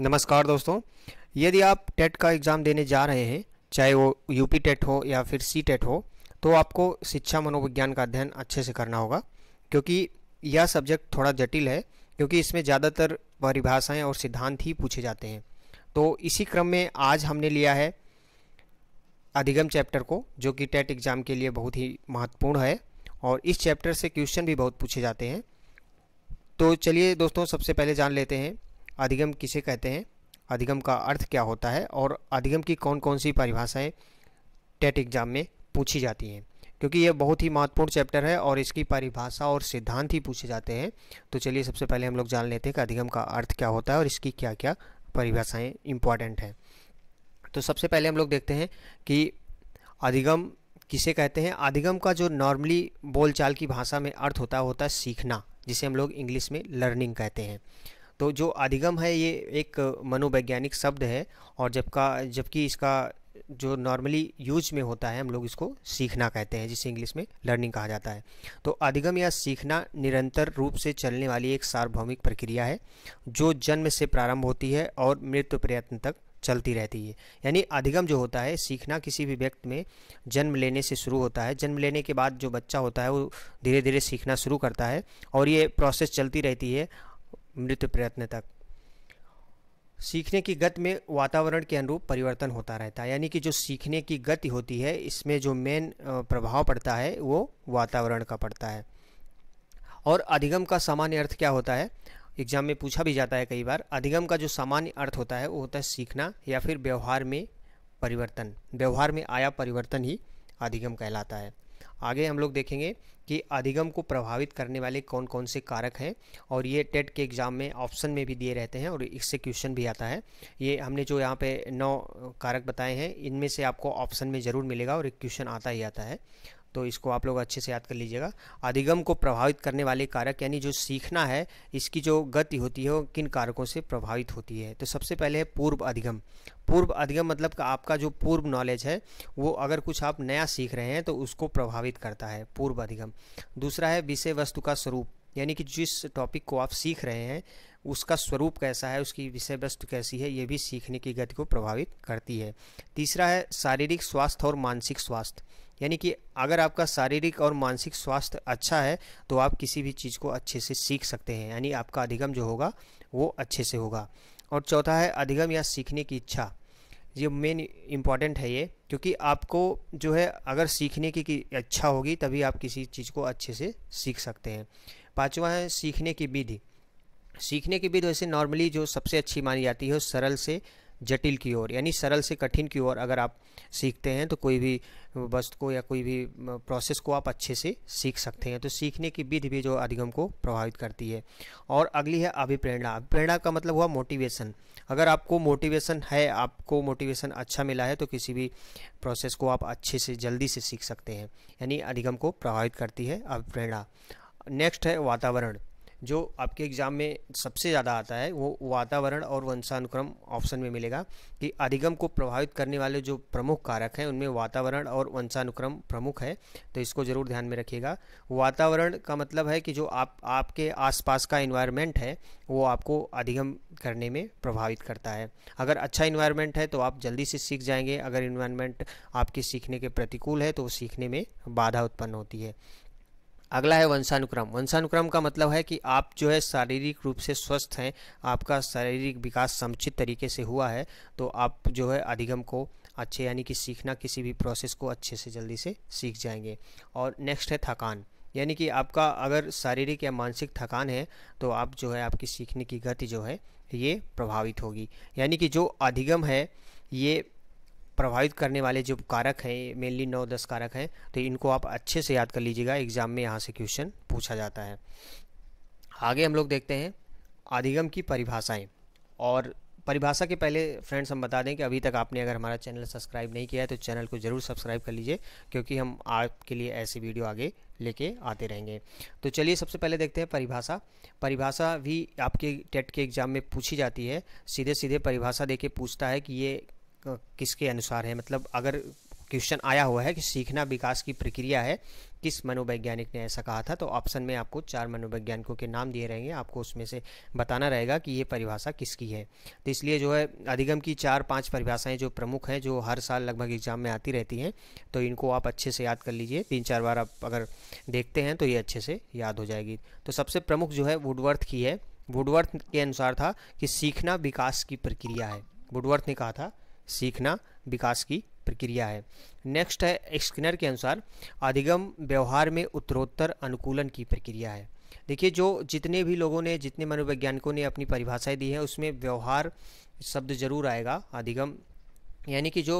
नमस्कार दोस्तों यदि आप टेट का एग्ज़ाम देने जा रहे हैं चाहे वो यूपी टेट हो या फिर सी टेट हो तो आपको शिक्षा मनोविज्ञान का अध्ययन अच्छे से करना होगा क्योंकि यह सब्जेक्ट थोड़ा जटिल है क्योंकि इसमें ज़्यादातर परिभाषाएँ और सिद्धांत ही पूछे जाते हैं तो इसी क्रम में आज हमने लिया है अधिगम चैप्टर को जो कि टेट एग्ज़ाम के लिए बहुत ही महत्वपूर्ण है और इस चैप्टर से क्वेश्चन भी बहुत पूछे जाते हैं तो चलिए दोस्तों सबसे पहले जान लेते हैं अधिगम किसे कहते हैं अधिगम का अर्थ क्या होता है और अधिगम की कौन कौन सी परिभाषाएं टेट एग्ज़ाम में पूछी जाती हैं क्योंकि यह बहुत ही महत्वपूर्ण चैप्टर है और इसकी परिभाषा और सिद्धांत ही पूछे जाते हैं तो चलिए सबसे पहले हम लोग जान लेते हैं कि अधिगम का अर्थ क्या होता है और इसकी क्या क्या परिभाषाएँ इंपॉर्टेंट हैं तो सबसे पहले हम लोग देखते हैं कि अधिगम किसे कहते हैं अधिगम का जो नॉर्मली बोलचाल की भाषा में अर्थ होता है होता है सीखना जिसे हम लोग इंग्लिश में लर्निंग कहते हैं तो जो अधिगम है ये एक मनोवैज्ञानिक शब्द है और जबका जबकि इसका जो नॉर्मली यूज में होता है हम लोग इसको सीखना कहते हैं जिसे इंग्लिश में लर्निंग कहा जाता है तो अधिगम या सीखना निरंतर रूप से चलने वाली एक सार्वभौमिक प्रक्रिया है जो जन्म से प्रारंभ होती है और मृत्यु प्रयत्न तक चलती रहती है यानी अधिगम जो होता है सीखना किसी भी व्यक्ति में जन्म लेने से शुरू होता है जन्म लेने के बाद जो बच्चा होता है वो धीरे धीरे सीखना शुरू करता है और ये प्रोसेस चलती रहती है मृत्यु प्रयत्न तक सीखने की गति में वातावरण के अनुरूप परिवर्तन होता रहता है यानी कि जो सीखने की गति होती है इसमें जो मेन प्रभाव पड़ता है वो वातावरण का पड़ता है और अधिगम का सामान्य अर्थ क्या होता है एग्जाम में पूछा भी जाता है कई बार अधिगम का जो सामान्य अर्थ होता है वो होता है सीखना या फिर व्यवहार में परिवर्तन व्यवहार में आया परिवर्तन ही अधिगम कहलाता है आगे हम लोग देखेंगे कि अधिगम को प्रभावित करने वाले कौन कौन से कारक हैं और ये टेट के एग्ज़ाम में ऑप्शन में भी दिए रहते हैं और इससे क्वेश्चन भी आता है ये हमने जो यहाँ पे नौ कारक बताए हैं इनमें से आपको ऑप्शन में ज़रूर मिलेगा और एक क्वेश्चन आता ही आता है तो इसको आप लोग अच्छे से याद कर लीजिएगा अधिगम को प्रभावित करने वाले कारक यानी जो सीखना है इसकी जो गति होती है वो किन कारकों से प्रभावित होती है तो सबसे पहले है पूर्व अधिगम पूर्व अधिगम मतलब का आपका जो पूर्व नॉलेज है वो अगर कुछ आप नया सीख रहे हैं तो उसको प्रभावित करता है पूर्व अधिगम दूसरा है विषय वस्तु का स्वरूप यानी कि जिस टॉपिक को आप सीख रहे हैं उसका स्वरूप कैसा है उसकी विषय वस्तु कैसी है ये भी सीखने की गति को प्रभावित करती है तीसरा है शारीरिक स्वास्थ्य और मानसिक स्वास्थ्य यानी कि अगर आपका शारीरिक और मानसिक स्वास्थ्य अच्छा है तो आप किसी भी चीज़ को अच्छे से सीख सकते हैं यानी आपका अधिगम जो होगा वो अच्छे से होगा और चौथा है अधिगम या सीखने की इच्छा ये मेन इम्पॉर्टेंट है ये क्योंकि आपको जो है अगर सीखने की, इच्छा होगी तभी आप किसी चीज़ को अच्छे से सीख सकते हैं पाँचवा है सीखने की विधि सीखने की विधि वैसे नॉर्मली जो सबसे अच्छी मानी जाती है सरल से जटिल की ओर यानी सरल से कठिन की ओर अगर आप सीखते हैं तो कोई भी वस्तु को या कोई भी प्रोसेस को आप अच्छे से सीख सकते हैं तो सीखने की विधि भी जो अधिगम को प्रभावित करती है और अगली है अभिप्रेरणा अभिप्रेरणा का मतलब हुआ मोटिवेशन अगर आपको मोटिवेशन है आपको मोटिवेशन अच्छा मिला है तो किसी भी प्रोसेस को आप अच्छे से जल्दी से सीख सकते हैं यानी अधिगम को प्रभावित करती है अभिप्रेरणा नेक्स्ट है वातावरण जो आपके एग्ज़ाम में सबसे ज़्यादा आता है वो वातावरण और वंशानुक्रम ऑप्शन में मिलेगा कि अधिगम को प्रभावित करने वाले जो प्रमुख कारक हैं उनमें वातावरण और वंशानुक्रम प्रमुख है तो इसको ज़रूर ध्यान में रखिएगा वातावरण का मतलब है कि जो आप आपके आसपास का इन्वायरमेंट है वो आपको अधिगम करने में प्रभावित करता है अगर अच्छा इन्वायरमेंट है तो आप जल्दी से सीख जाएंगे अगर इन्वायरमेंट आपके सीखने के प्रतिकूल है तो वो सीखने में बाधा उत्पन्न होती है अगला है वंशानुक्रम वंशानुक्रम का मतलब है कि आप जो है शारीरिक रूप से स्वस्थ हैं आपका शारीरिक विकास समुचित तरीके से हुआ है तो आप जो है अधिगम को अच्छे यानी कि सीखना किसी भी प्रोसेस को अच्छे से जल्दी से सीख जाएंगे और नेक्स्ट है थकान यानी कि आपका अगर शारीरिक या मानसिक थकान है तो आप जो है आपकी सीखने की गति जो है ये प्रभावित होगी यानी कि जो अधिगम है ये प्रभावित करने वाले जो कारक हैं मेनली नौ दस कारक हैं तो इनको आप अच्छे से याद कर लीजिएगा एग्जाम में यहाँ से क्वेश्चन पूछा जाता है आगे हम लोग देखते हैं अधिगम की परिभाषाएँ और परिभाषा के पहले फ्रेंड्स हम बता दें कि अभी तक आपने अगर हमारा चैनल सब्सक्राइब नहीं किया है तो चैनल को ज़रूर सब्सक्राइब कर लीजिए क्योंकि हम आपके लिए ऐसे वीडियो आगे लेके आते रहेंगे तो चलिए सबसे पहले देखते हैं परिभाषा परिभाषा भी आपके टेट के एग्ज़ाम में पूछी जाती है सीधे सीधे परिभाषा दे के पूछता है कि ये किसके अनुसार है मतलब अगर क्वेश्चन आया हुआ है कि सीखना विकास की प्रक्रिया है किस मनोवैज्ञानिक ने ऐसा कहा था तो ऑप्शन में आपको चार मनोवैज्ञानिकों के नाम दिए रहेंगे आपको उसमें से बताना रहेगा कि ये परिभाषा किसकी है तो इसलिए जो है अधिगम की चार पांच परिभाषाएं जो प्रमुख हैं जो हर साल लगभग एग्जाम में आती रहती हैं तो इनको आप अच्छे से याद कर लीजिए तीन चार बार आप अगर देखते हैं तो ये अच्छे से याद हो जाएगी तो सबसे प्रमुख जो है वुडवर्थ की है वुडवर्थ के अनुसार था कि सीखना विकास की प्रक्रिया है वुडवर्थ ने कहा था सीखना विकास की प्रक्रिया है नेक्स्ट है एक्सकिनर के अनुसार अधिगम व्यवहार में उत्तरोत्तर अनुकूलन की प्रक्रिया है देखिए जो जितने भी लोगों ने जितने मनोवैज्ञानिकों ने अपनी परिभाषाएं दी है उसमें व्यवहार शब्द जरूर आएगा अधिगम यानी कि जो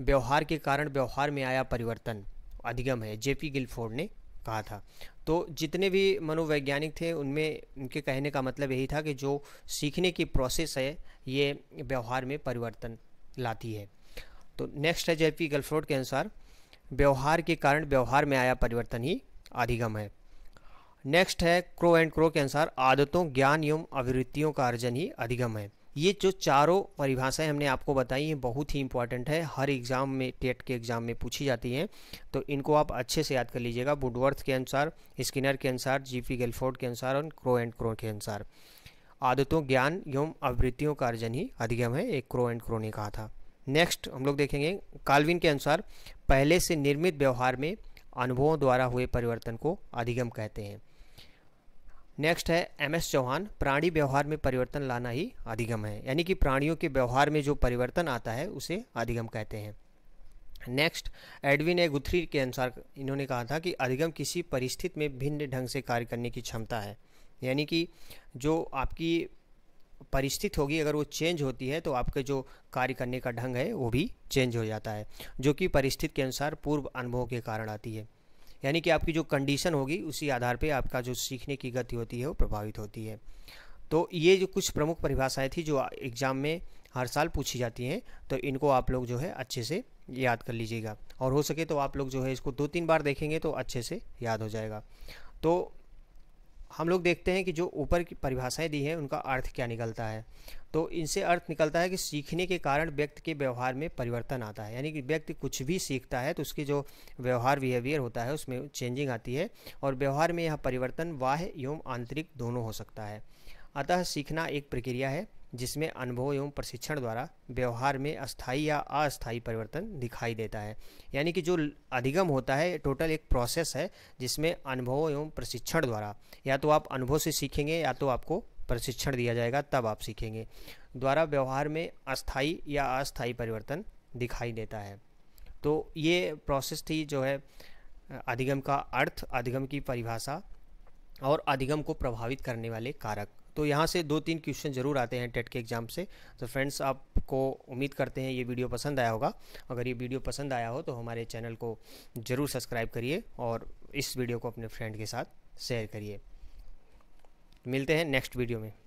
व्यवहार के कारण व्यवहार में आया परिवर्तन अधिगम है जेपी गिलफोर्ड ने कहा था तो जितने भी मनोवैज्ञानिक थे उनमें उनके कहने का मतलब यही था कि जो सीखने की प्रोसेस है ये व्यवहार में परिवर्तन लाती है तो नेक्स्ट है जेपी गल्फ्रोड के अनुसार व्यवहार के कारण व्यवहार में आया परिवर्तन ही अधिगम है नेक्स्ट है क्रो एंड क्रो के अनुसार आदतों ज्ञान एवं अभिवृत्तियों का अर्जन ही अधिगम है ये जो चारों परिभाषाएं हमने आपको बताई हैं बहुत ही इंपॉर्टेंट है हर एग्ज़ाम में टेट के एग्ज़ाम में पूछी जाती हैं तो इनको आप अच्छे से याद कर लीजिएगा बुडवर्थ के अनुसार स्किनर के अनुसार जीपी गेलफोर्ड के अनुसार और क्रो एंड क्रो के अनुसार आदतों ज्ञान एवं आवृत्तियों का अर्जन ही अधिगम है एक क्रो एंड क्रो ने कहा था नेक्स्ट हम लोग देखेंगे कालविन के अनुसार पहले से निर्मित व्यवहार में अनुभवों द्वारा हुए परिवर्तन को अधिगम कहते हैं नेक्स्ट है एम एस चौहान प्राणी व्यवहार में परिवर्तन लाना ही अधिगम है यानी कि प्राणियों के व्यवहार में जो परिवर्तन आता है उसे अधिगम कहते हैं नेक्स्ट एडविन ए गुथरी के अनुसार इन्होंने कहा था कि अधिगम किसी परिस्थिति में भिन्न ढंग से कार्य करने की क्षमता है यानी कि जो आपकी परिस्थिति होगी अगर वो चेंज होती है तो आपके जो कार्य करने का ढंग है वो भी चेंज हो जाता है जो कि परिस्थिति के अनुसार पूर्व अनुभव के कारण आती है यानी कि आपकी जो कंडीशन होगी उसी आधार पर आपका जो सीखने की गति होती है वो प्रभावित होती है तो ये जो कुछ प्रमुख परिभाषाएँ थी जो एग्ज़ाम में हर साल पूछी जाती हैं तो इनको आप लोग जो है अच्छे से याद कर लीजिएगा और हो सके तो आप लोग जो है इसको दो तीन बार देखेंगे तो अच्छे से याद हो जाएगा तो हम लोग देखते हैं कि जो ऊपर की परिभाषाएं दी हैं उनका अर्थ क्या निकलता है तो इनसे अर्थ निकलता है कि सीखने के कारण व्यक्ति के व्यवहार में परिवर्तन आता है यानी कि व्यक्ति कुछ भी सीखता है तो उसकी जो व्यवहार बिहेवियर होता है उसमें चेंजिंग आती है और व्यवहार में यह परिवर्तन बाह्य एवं आंतरिक दोनों हो सकता है अतः सीखना एक प्रक्रिया है जिसमें अनुभव एवं प्रशिक्षण द्वारा व्यवहार में अस्थाई या अस्थाई परिवर्तन दिखाई देता है यानी कि जो अधिगम होता है टोटल एक प्रोसेस है जिसमें अनुभव एवं प्रशिक्षण द्वारा या तो आप अनुभव से सीखेंगे या तो आपको प्रशिक्षण दिया जाएगा तब आप सीखेंगे द्वारा व्यवहार में अस्थाई या अस्थाई परिवर्तन दिखाई देता है तो ये प्रोसेस थी जो है अधिगम का अर्थ अधिगम की परिभाषा और अधिगम को प्रभावित करने वाले कारक तो यहाँ से दो तीन क्वेश्चन जरूर आते हैं टेट के एग्जाम से तो फ्रेंड्स आपको उम्मीद करते हैं ये वीडियो पसंद आया होगा अगर ये वीडियो पसंद आया हो तो हमारे चैनल को ज़रूर सब्सक्राइब करिए और इस वीडियो को अपने फ्रेंड के साथ शेयर करिए मिलते हैं नेक्स्ट वीडियो में